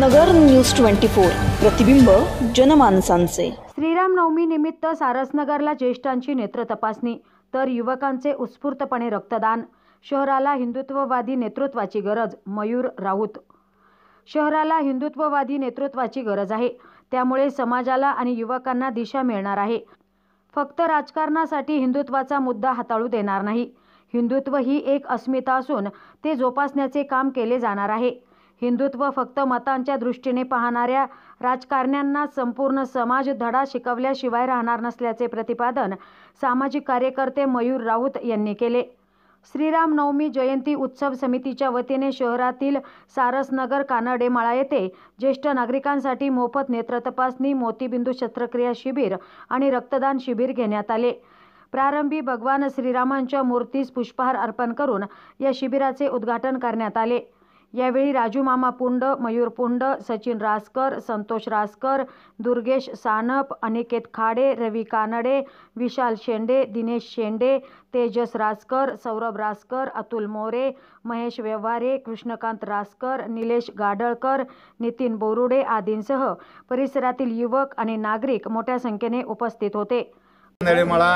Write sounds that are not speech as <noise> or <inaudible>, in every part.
नगर news twenty four प्रतिबिंब जनमानसांचे श्रीराम नवमी निमित्त सारसनगरला ज्येष्ठांची नेत्र तपासणी तर युवकांचे उत्स्फूर्तपणे रक्तदान शहराला हिंदुत्ववादी नेतृत्वाची गरज मयूर राऊत शहराला हिंदुत्ववादी नेतृत्वाची गरज आहे त्यामुळे समाजाला आणि युवकांना दिशा मिळणार आहे फक्त राजकारणासाठी हिंदुत्वाचा मुद्दा हाताळू देणार नाही हिंदुत्व ही एक अस्मिता असून ते जोपासण्याचे काम केले जाणार आहे हिंदुत्व फक्त मतांच्या दृष्टीने पाहणाऱ्या राजकारण्यांना संपूर्ण समाज धडा शिकवल्याशिवाय राहणार नसल्याचे प्रतिपादन सामाजिक कार्यकर्ते मयूर राऊत यांनी केले श्रीराम नवमी जयंती उत्सव समितीच्या वतीने शहरातील सारसनगर कानडेमाळा येथे ज्येष्ठ नागरिकांसाठी मोफत नेत्र तपासणी मोतीबिंदू शस्त्रक्रिया शिबिर आणि रक्तदान शिबिर घेण्यात आले प्रारंभी भगवान श्रीरामांच्या मूर्तीस पुष्पहार अर्पण करून या शिबिराचे उद्घाटन करण्यात आले यावेळी राजूमामा पुंड मयूर पुंड सचिन रासकर संतोष रासकर दुर्गेश सानप अनिकेत खाडे रवी कानडे विशाल शेंडे दिनेश शेंडे तेजस रासकर सौरभ रासकर अतुल मोरे महेश व्यवहारे कृष्णकांत रासकर निलेश गाडळकर नितीन बोरुडे आदींसह परिसरातील युवक आणि नागरिक मोठ्या संख्येने उपस्थित होते मला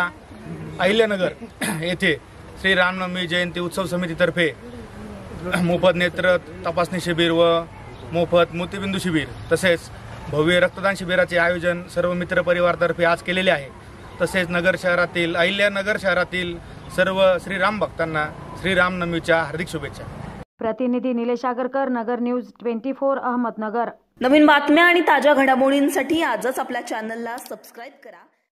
अहिल्यानगर येथे श्री रामनवमी जयंती उत्सव समितीतर्फे <coughs> मोफत नेत्र तपासणी शिबिर व मोफत मोतीबिंदू शिबिर तसेच भव्य रक्तदान शिबिराचे आयोजन सर्व मित्र परिवारतर्फे आज केलेले आहे तसेच नगर शहरातील नगर शहरातील सर्व श्रीराम भक्तांना श्रीरामनवमीच्या हार्दिक शुभेच्छा प्रतिनिधी Nilesh Agarkar Nagar news twenty four Ahmednagar नवीन बातम्या आणि ताज्या घडामोडींसाठी आजच आपल्या चॅनलला सबस्क्राईब करा